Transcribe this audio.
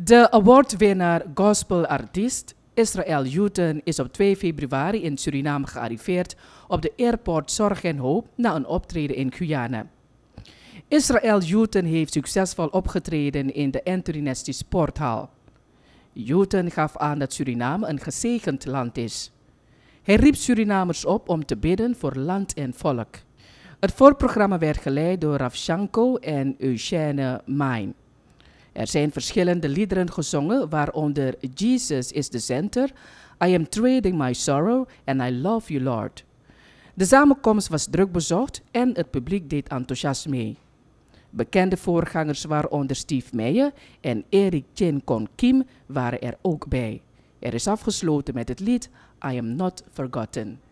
De awardwinnaar Gospel Artiest Israël is op 2 februari in Suriname gearriveerd op de airport Zorg en Hoop na een optreden in Guyana. Israël Juten heeft succesvol opgetreden in de Antorinesti Sporthal. Juten gaf aan dat Suriname een gezegend land is. Hij riep Surinamers op om te bidden voor land en volk. Het voorprogramma werd geleid door Raf Shanko en Eugène Mine. Er zijn verschillende liederen gezongen, waaronder Jesus is the Center, I am trading my sorrow and I love you Lord. De samenkomst was druk bezocht en het publiek deed enthousiast mee. Bekende voorgangers waaronder Steve Meijer en Eric Chin Kon Kim waren er ook bij. Er is afgesloten met het lied I Am Not Forgotten.